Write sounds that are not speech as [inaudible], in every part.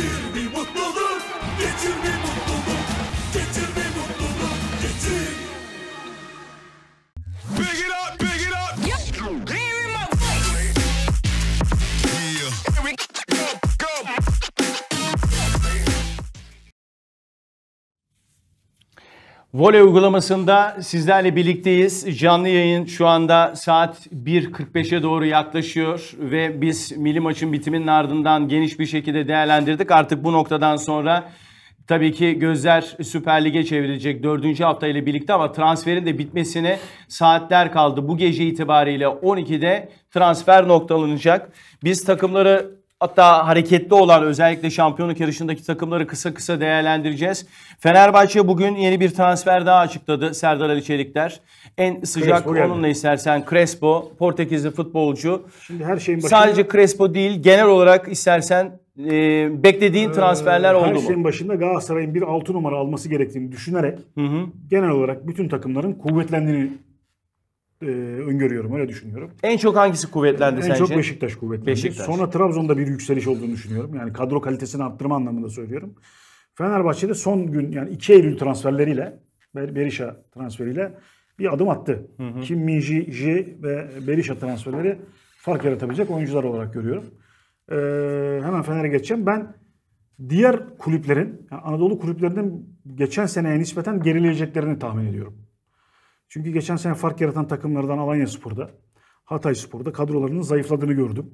two. Voley uygulamasında sizlerle birlikteyiz. Canlı yayın şu anda saat 1.45'e doğru yaklaşıyor ve biz milli maçın bitiminin ardından geniş bir şekilde değerlendirdik. Artık bu noktadan sonra Tabii ki gözler Süper Lig'e çevrilecek dördüncü hafta ile birlikte ama transferin de bitmesine saatler kaldı. Bu gece itibariyle 12'de transfer noktalanacak. Biz takımları Hatta hareketli olan özellikle şampiyonluk yarışındaki takımları kısa kısa değerlendireceğiz. Fenerbahçe bugün yeni bir transfer daha açıkladı Serdar Ali Çelikler. En sıcak Crespo onunla geldi. istersen Crespo, Portekizli futbolcu. Şimdi her şeyin başında... Sadece Crespo değil genel olarak istersen e, beklediğin ee, transferler oldu mu? Her şeyin başında Galatasaray'ın bir 6 numara alması gerektiğini düşünerek hı hı. genel olarak bütün takımların kuvvetlendiğini e, öngörüyorum, öyle düşünüyorum. En çok hangisi kuvvetlendi en sence? En çok Beşiktaş kuvvetlendi. Beşiktaş. Sonra Trabzon'da bir yükseliş olduğunu düşünüyorum. Yani kadro kalitesini arttırma anlamında söylüyorum. Fenerbahçe'de son gün yani 2 Eylül transferleriyle, Berisha transferiyle bir adım attı. Hı hı. Kim Minji, J ve Berisha transferleri fark yaratabilecek oyuncular olarak görüyorum. Ee, hemen Fener'e geçeceğim. Ben diğer kulüplerin, yani Anadolu kulüplerinden geçen seneye nispeten gerileyeceklerini tahmin ediyorum. Çünkü geçen sene fark yaratan takımlardan Alanya Spor'da, Hatay Spor'da kadrolarının zayıfladığını gördüm.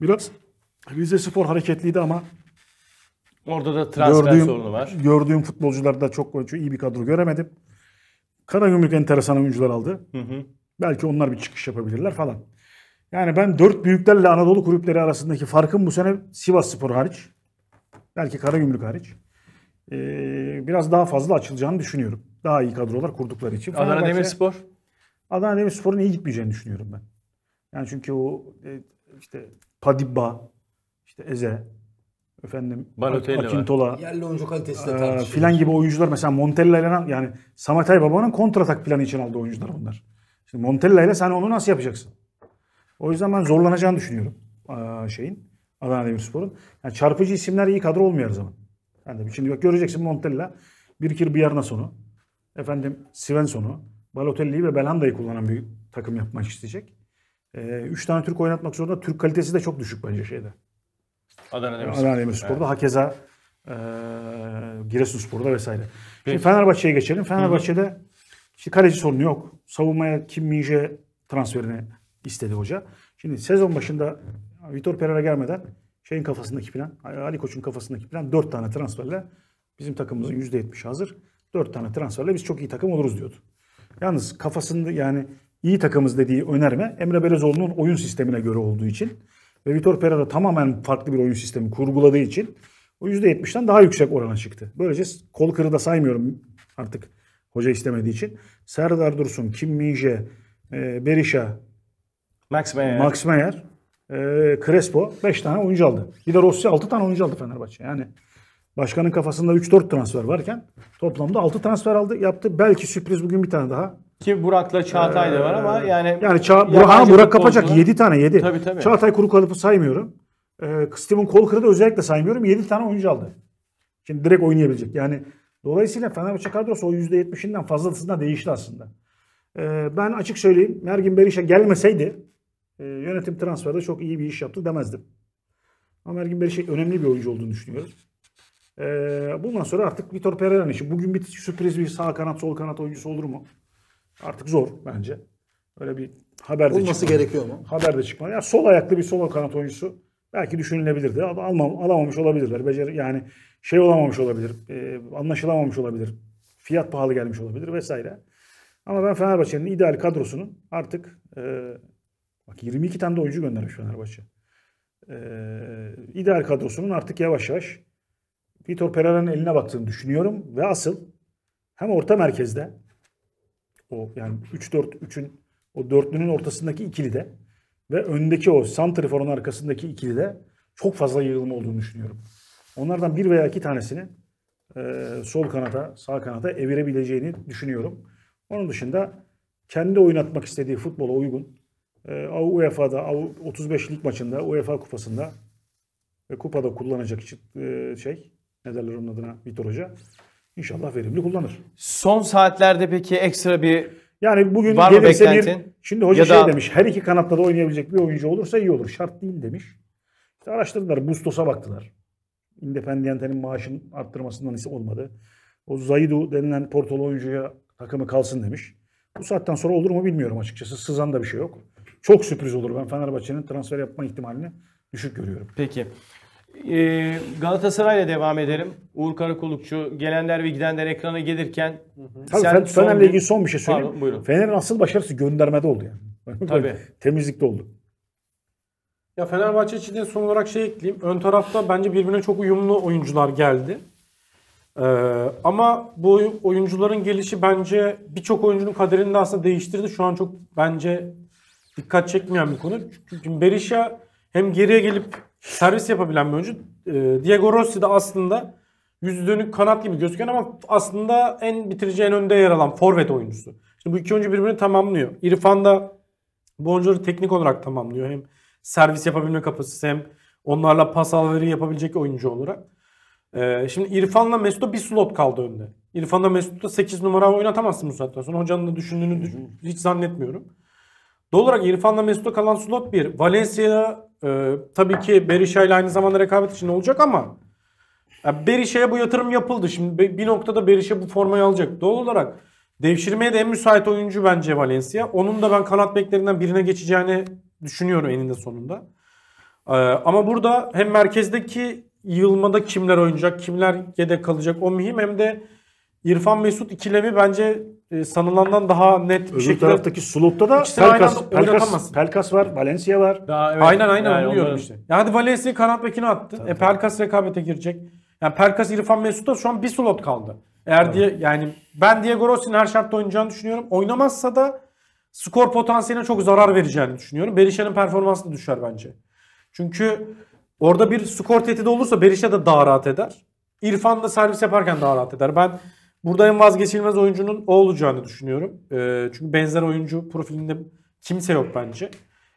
Biraz Rize Spor hareketliydi ama Orada da transfer gördüğüm, sorunu var. Gördüğüm futbolcularda çok iyi bir kadro göremedim. Karagümrük enteresan oyuncular aldı. Hı hı. Belki onlar bir çıkış yapabilirler falan. Yani ben dört büyüklerle Anadolu kulüpleri arasındaki farkın bu sene Sivas Spor hariç, belki Karagümrük hariç, biraz daha fazla açılacağını düşünüyorum daha iyi kadrolar kurdukları için. Adana Demirspor? Adana Demirspor'un iyi gitmeyeceğini düşünüyorum ben. Yani çünkü o e, işte Padibba, işte Eze, efendim Balotelli Akintola yerli oyuncu kalitesi de e, filan gibi oyuncular mesela Montella ile yani Samatay babanın kontratak planı için aldığı oyuncular bunlar. Şimdi Montella ile sen onu nasıl yapacaksın? O yüzden ben zorlanacağını düşünüyorum e, şeyin Adana Demirspor'un. Yani çarpıcı isimler iyi kadro olmuyor her zaman. Yani şimdi bak göreceksin Montella bir kir bir yarına sonu efendim Svensson'u, Balotelli'yi ve Belhanda'yı kullanan bir takım yapmak isteyecek. E, üç tane Türk oynatmak zorunda. Türk kalitesi de çok düşük bence şeyde. Adana Demirspor'da. Adana Demirspor'da. Evet. Hakeza e, Giresunspor'da vesaire. Peki. Şimdi Fenerbahçe'ye geçelim. Fenerbahçe'de Hı-hı. işte kaleci sorunu yok. Savunmaya Kim Minje transferini istedi hoca. Şimdi sezon başında Vitor Pereira gelmeden şeyin kafasındaki plan, Ali Koç'un kafasındaki plan dört tane transferle bizim takımımızın %70 hazır. 4 tane transferle biz çok iyi takım oluruz diyordu. Yalnız kafasında yani iyi takımız dediği önerme Emre Belezoğlu'nun oyun sistemine göre olduğu için ve Vitor Pereira tamamen farklı bir oyun sistemi kurguladığı için o %70'den daha yüksek orana çıktı. Böylece kol kırı da saymıyorum artık hoca istemediği için. Serdar Dursun, Kim Minje, e, Berisha, Max Meyer, Max Meyer e, Crespo 5 tane oyuncu aldı. Bir de Rossi 6 tane oyuncu aldı Fenerbahçe. Yani Başkanın kafasında 3-4 transfer varken toplamda 6 transfer aldı yaptı. Belki sürpriz bugün bir tane daha. Ki Burak'la Çağatay da var ama ee, yani yani Ça Burak, ha, Burak kapacak 7 tane 7. Tabii, tabii. Çağatay kuru kalıpı saymıyorum. Ee, Steven Colker'ı da özellikle saymıyorum. 7 tane oyuncu aldı. Şimdi direkt oynayabilecek. Yani dolayısıyla Fenerbahçe kadrosu o %70'inden fazlasından değişti aslında. Ee, ben açık söyleyeyim Mergin Beriş'e gelmeseydi e, yönetim transferde çok iyi bir iş yaptı demezdim. Ama Mergin Beriş'e önemli bir oyuncu olduğunu düşünüyorum. Ee, bundan sonra artık Vitor Pereira'nın işi. Bugün bir sürpriz bir sağ kanat sol kanat oyuncusu olur mu? Artık zor bence. Öyle bir haber de çıkmadı. gerekiyor mu? Haber de çıkmadı. Ya sol ayaklı bir sol kanat oyuncusu belki düşünülebilirdi. Almam, alamamış olabilirler. Becer yani şey olamamış olabilir. E, anlaşılamamış olabilir. Fiyat pahalı gelmiş olabilir vesaire. Ama ben Fenerbahçe'nin ideal kadrosunun artık e, bak 22 tane de oyuncu göndermiş Fenerbahçe. E, ideal kadrosunun artık yavaş yavaş Vitor Pereira'nın eline baktığını düşünüyorum ve asıl hem orta merkezde o yani 3-4-3'ün o dörtlünün ortasındaki ikili de ve öndeki o santriforun arkasındaki ikili de çok fazla yığılma olduğunu düşünüyorum. Onlardan bir veya iki tanesini e, sol kanata, sağ kanata evirebileceğini düşünüyorum. Onun dışında kendi oynatmak istediği futbola uygun e, UEFA'da 35 lig maçında UEFA kupasında ve kupada kullanacak e, şey ne derler onun adına Vitor Hoca. İnşallah verimli kullanır. Son saatlerde peki ekstra bir yani bugün var mı gelirse bir, şimdi hoca Ya şey demiş her iki kanatta da oynayabilecek bir oyuncu olursa iyi olur. Şart değil demiş. İşte araştırdılar. Bustos'a baktılar. Independiente'nin maaşın arttırmasından ise olmadı. O Zaidu denilen Portolu oyuncuya takımı kalsın demiş. Bu saatten sonra olur mu bilmiyorum açıkçası. Sızan da bir şey yok. Çok sürpriz olur. Ben Fenerbahçe'nin transfer yapma ihtimalini düşük görüyorum. Peki. Ee, Galatasaray'la devam edelim. Uğur Karakulukçu gelenler ve gidenler ekrana gelirken Tabii sen son Fener'le ilgili son bir şey söyleyeyim. Pardon, Fener'in asıl başarısı göndermede oldu yani. Tabii. Temizlikte oldu. Ya Fenerbahçe için de son olarak şey ekleyeyim. Ön tarafta bence birbirine çok uyumlu oyuncular geldi. Ee, ama bu oyuncuların gelişi bence birçok oyuncunun kaderini de aslında değiştirdi. Şu an çok bence dikkat çekmeyen bir konu. Çünkü Berisha hem geriye gelip servis yapabilen bir oyuncu. E, Diego Rossi de aslında yüzü dönük kanat gibi gözüken ama aslında en bitirici en önde yer alan forvet oyuncusu. Şimdi bu iki oyuncu birbirini tamamlıyor. İrfan da bu oyuncuları teknik olarak tamamlıyor. Hem servis yapabilme kapasitesi hem onlarla pas alveri yapabilecek oyuncu olarak. Ee, şimdi İrfan'la Mesut'a bir slot kaldı önde. İrfan'la Mesut'a 8 numara oynatamazsın bu saatten sonra. Hocanın da düşündüğünü hiç zannetmiyorum. Doğal olarak İrfan'la Mesut'a kalan slot bir. Valencia ee, tabii ki Berişa ile aynı zamanda rekabet için olacak ama yani Berişa'ya bu yatırım yapıldı. Şimdi bir noktada Berisha bu formayı alacak. Doğal olarak devşirmeye de en müsait oyuncu bence Valencia. Onun da ben kanat beklerinden birine geçeceğini düşünüyorum eninde sonunda. Ee, ama burada hem merkezdeki yığılmada kimler oynayacak, kimler yedek kalacak o mühim hem de İrfan Mesut ikilemi bence ee, sanılandan daha net bir Öbür şekilde. taraftaki slotta da İkisini aynı Pelkas, Pelkas, Pelkas var, Valencia var. Daha evet. Aynen aynen onu diyorum işte. Ya hadi Valencia'yı kanat bekine attı. e Pelkas rekabete girecek. Yani Pelkas İrfan Mesut'ta şu an bir slot kaldı. Eğer diye yani ben Diego Rossi'nin her şartta oynayacağını düşünüyorum. Oynamazsa da skor potansiyeline çok zarar vereceğini düşünüyorum. Berisha'nın performansı da düşer bence. Çünkü orada bir skor tehdidi olursa Berisha da daha rahat eder. İrfan da servis yaparken daha rahat eder. Ben Burada en vazgeçilmez oyuncunun o olacağını düşünüyorum. E, çünkü benzer oyuncu profilinde kimse yok bence.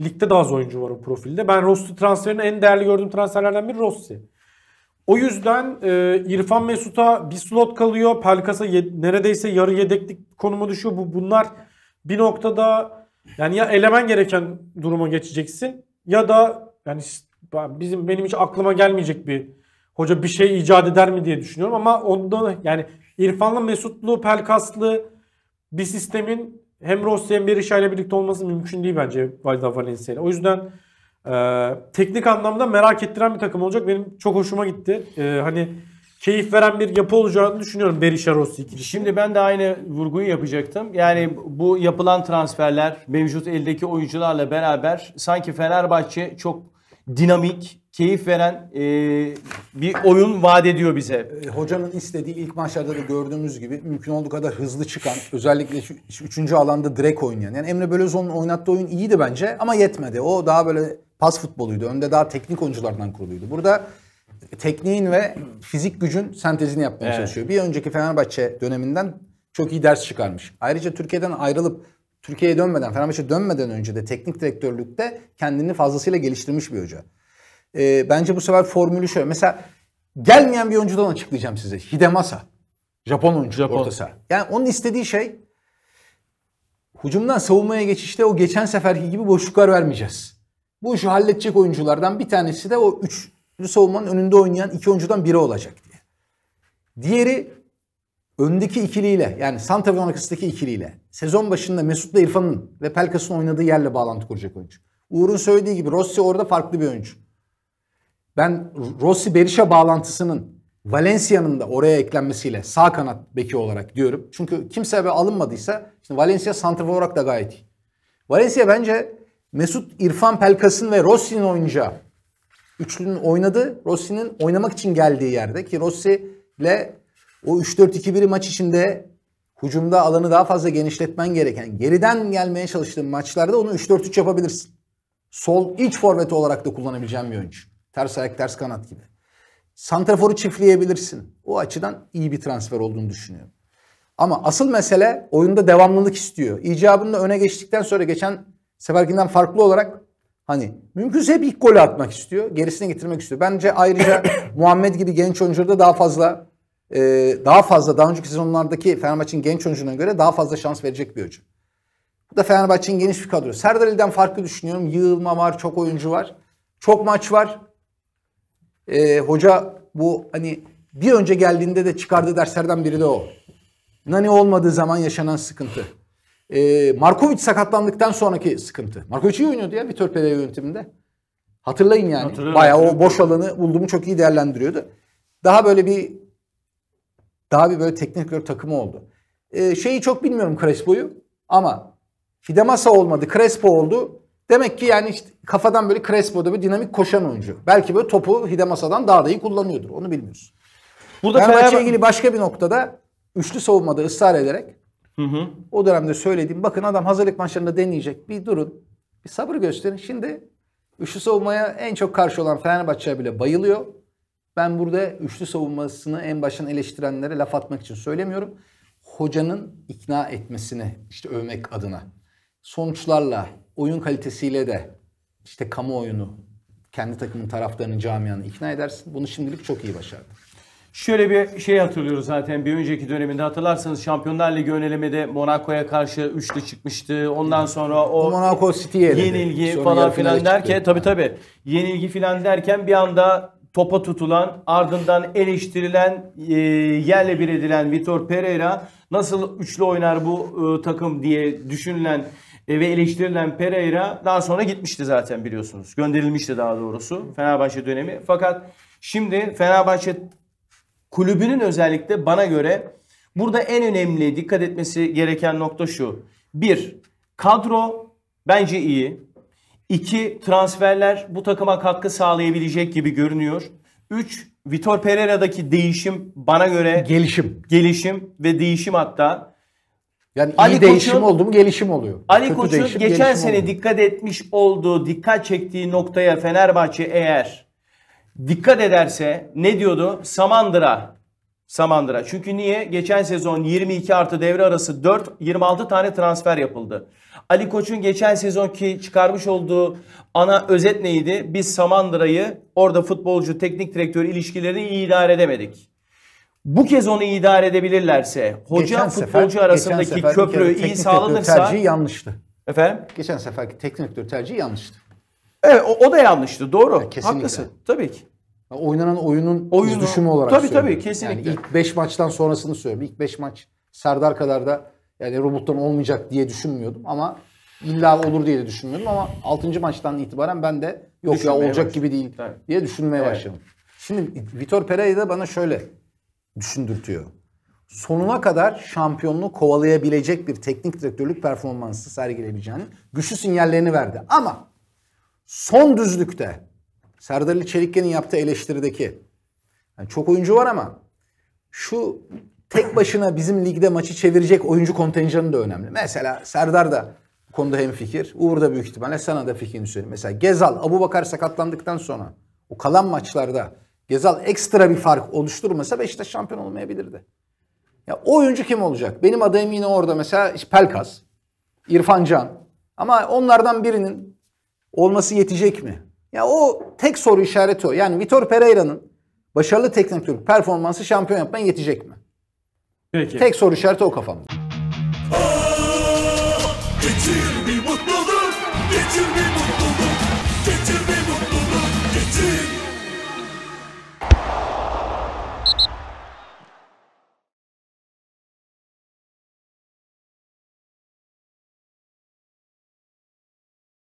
Ligde daha az oyuncu var o profilde. Ben Rossi transferini en değerli gördüğüm transferlerden biri Rossi. O yüzden e, İrfan Mesut'a bir slot kalıyor. Pelkas'a ye- neredeyse yarı yedeklik konuma düşüyor. Bu Bunlar bir noktada yani ya elemen gereken duruma geçeceksin ya da yani bizim benim hiç aklıma gelmeyecek bir hoca bir şey icat eder mi diye düşünüyorum ama ondan yani İrfanlı, Mesutlu, Pelkaslı bir sistemin hem Rossi hem Berisha ile birlikte olması mümkün değil bence Valda Valencia ile. O yüzden e, teknik anlamda merak ettiren bir takım olacak. Benim çok hoşuma gitti. E, hani keyif veren bir yapı olacağını düşünüyorum Berisha Rossi ikilisi. Şimdi ben de aynı vurguyu yapacaktım. Yani bu yapılan transferler mevcut eldeki oyuncularla beraber sanki Fenerbahçe çok dinamik, keyif veren e, bir oyun vaat ediyor bize. E, hocanın istediği ilk maçlarda da gördüğümüz gibi mümkün olduğu kadar hızlı çıkan özellikle şu, üçüncü alanda direkt oynayan. Yani Emre Belözoğlu'nun oynattığı oyun iyiydi bence ama yetmedi. O daha böyle pas futboluydu. Önde daha teknik oyunculardan kuruluydu. Burada tekniğin ve fizik gücün sentezini yapmaya evet. çalışıyor. Bir önceki Fenerbahçe döneminden çok iyi ders çıkarmış. Ayrıca Türkiye'den ayrılıp Türkiye'ye dönmeden, Fenerbahçe dönmeden önce de teknik direktörlükte kendini fazlasıyla geliştirmiş bir hoca. E, bence bu sefer formülü şöyle. Mesela gelmeyen bir oyuncudan açıklayacağım size. Hidemasa. Japon oyuncu Japon. orta saha. Yani onun istediği şey hücumdan savunmaya geçişte o geçen seferki gibi boşluklar vermeyeceğiz. Bu işi halledecek oyunculardan bir tanesi de o üçlü savunmanın önünde oynayan iki oyuncudan biri olacak diye. Diğeri öndeki ikiliyle yani Santa Fe arkasındaki ikiliyle sezon başında Mesut'la İrfan'ın ve Pelkas'ın oynadığı yerle bağlantı kuracak oyuncu. Uğur'un söylediği gibi Rossi orada farklı bir oyuncu ben Rossi Berisha bağlantısının Valencia'nın da oraya eklenmesiyle sağ kanat beki olarak diyorum. Çünkü kimse be alınmadıysa işte Valencia santrafor olarak da gayet iyi. Valencia bence Mesut İrfan Pelkas'ın ve Rossi'nin oynayacağı üçlünün oynadığı, Rossi'nin oynamak için geldiği yerde ki Rossi ile o 3-4-2-1 maç içinde hucumda alanı daha fazla genişletmen gereken, geriden gelmeye çalıştığın maçlarda onu 3-4-3 yapabilirsin. Sol iç forveti olarak da kullanabileceğim bir oyuncu. Ters ayak ters kanat gibi. Santrafor'u çiftleyebilirsin. O açıdan iyi bir transfer olduğunu düşünüyorum. Ama asıl mesele oyunda devamlılık istiyor. İcabında öne geçtikten sonra geçen seferkinden farklı olarak hani mümkünse hep ilk golü atmak istiyor. Gerisini getirmek istiyor. Bence ayrıca [coughs] Muhammed gibi genç oyuncuda daha fazla e, daha fazla daha önceki sezonlardaki Fenerbahçe'nin genç oyuncuna göre daha fazla şans verecek bir oyuncu. Bu da Fenerbahçe'nin geniş bir kadro. Serdar Ali'den farklı düşünüyorum. Yığılma var, çok oyuncu var. Çok maç var e, hoca bu hani bir önce geldiğinde de çıkardığı derslerden biri de o. Nani olmadığı zaman yaşanan sıkıntı. E, Markovic sakatlandıktan sonraki sıkıntı. Markovic iyi oynuyordu ya Vitor Pereira yönetiminde. Hatırlayın yani. Hatırlıyorum, Bayağı hatırlıyorum. o boş alanı bulduğumu çok iyi değerlendiriyordu. Daha böyle bir daha bir böyle teknik olarak takımı oldu. E, şeyi çok bilmiyorum Crespo'yu ama Fidemasa olmadı. Crespo oldu. Demek ki yani işte kafadan böyle Crespo'da bir dinamik koşan oyuncu. Belki böyle topu Hidemasa'dan daha da iyi kullanıyordur. Onu bilmiyoruz. Burada ben Fenerbahçe ilgili başka bir noktada üçlü savunmada ısrar ederek hı hı. o dönemde söylediğim bakın adam hazırlık maçlarında deneyecek. Bir durun. Bir sabır gösterin. Şimdi üçlü savunmaya en çok karşı olan Fenerbahçe bile bayılıyor. Ben burada üçlü savunmasını en baştan eleştirenlere laf atmak için söylemiyorum. Hocanın ikna etmesini işte övmek adına sonuçlarla oyun kalitesiyle de işte kamuoyunu, kendi takımın taraftarının camianı ikna edersin. Bunu şimdilik çok iyi başardı. Şöyle bir şey hatırlıyoruz zaten bir önceki döneminde hatırlarsanız Şampiyonlar Ligi önelemede Monaco'ya karşı üçlü çıkmıştı. Ondan sonra o, o Monaco City'ye yenilgi sonra falan filan derken tabi tabi yenilgi filan derken bir anda topa tutulan ardından eleştirilen e, yerle bir edilen Vitor Pereira nasıl üçlü oynar bu e, takım diye düşünülen ve eleştirilen Pereira daha sonra gitmişti zaten biliyorsunuz. Gönderilmişti daha doğrusu Fenerbahçe dönemi. Fakat şimdi Fenerbahçe kulübünün özellikle bana göre burada en önemli dikkat etmesi gereken nokta şu. Bir, kadro bence iyi. İki, transferler bu takıma katkı sağlayabilecek gibi görünüyor. Üç, Vitor Pereira'daki değişim bana göre... Gelişim. Gelişim ve değişim hatta yani Ali iyi Koç'un, değişim oldu mu gelişim oluyor. Ali Kötü Koç'un değişim, geçen sene oldu. dikkat etmiş olduğu, dikkat çektiği noktaya Fenerbahçe eğer dikkat ederse ne diyordu? Samandıra. Samandıra. Çünkü niye? Geçen sezon 22 artı devre arası 4, 26 tane transfer yapıldı. Ali Koç'un geçen sezonki çıkarmış olduğu ana özet neydi? Biz Samandıra'yı orada futbolcu, teknik direktör ilişkilerini iyi idare edemedik bu kez onu idare edebilirlerse hoca geçen futbolcu sefer, arasındaki köprü iyi sağlanırsa tercihi yanlıştı. Efendim? Geçen seferki teknik direktör tercihi yanlıştı. Evet o, o da yanlıştı doğru. Ya, kesinlikle. Tabii ki. Oynanan oyunun Oyunu, düşümü olarak tabii, söylüyorum. Tabii kesinlikle. Yani ilk 5 maçtan sonrasını söylüyorum. İlk 5 maç Serdar kadar da yani robottan olmayacak diye düşünmüyordum ama illa olur diye de düşünmüyordum ama 6. maçtan itibaren ben de yok düşünmeye ya olacak başladım. gibi değil tabii. diye düşünmeye evet. başladım. Şimdi Vitor Pereira bana şöyle düşündürtüyor. Sonuna kadar şampiyonluğu kovalayabilecek bir teknik direktörlük performansı sergileyebileceğini güçlü sinyallerini verdi. Ama son düzlükte Serdar Ali Çelikken'in yaptığı eleştirideki yani çok oyuncu var ama şu tek başına bizim ligde maçı çevirecek oyuncu kontenjanı da önemli. Mesela Serdar da bu konuda hemfikir. Uğur da büyük ihtimalle sana da fikrini söyleyeyim. Mesela Gezal, Abu Bakar sakatlandıktan sonra o kalan maçlarda Gezal ekstra bir fark oluşturmasa Beşiktaş şampiyon olmayabilirdi. Ya oyuncu kim olacak? Benim adayım yine orada mesela Pelkas, İrfan Can. Ama onlardan birinin olması yetecek mi? Ya o tek soru işareti o. Yani Vitor Pereira'nın başarılı teknik direktör performansı şampiyon yapmaya yetecek mi? Peki. Tek soru işareti o kafamda. Aa, getir bir mutluluk, getir bir mutluluk.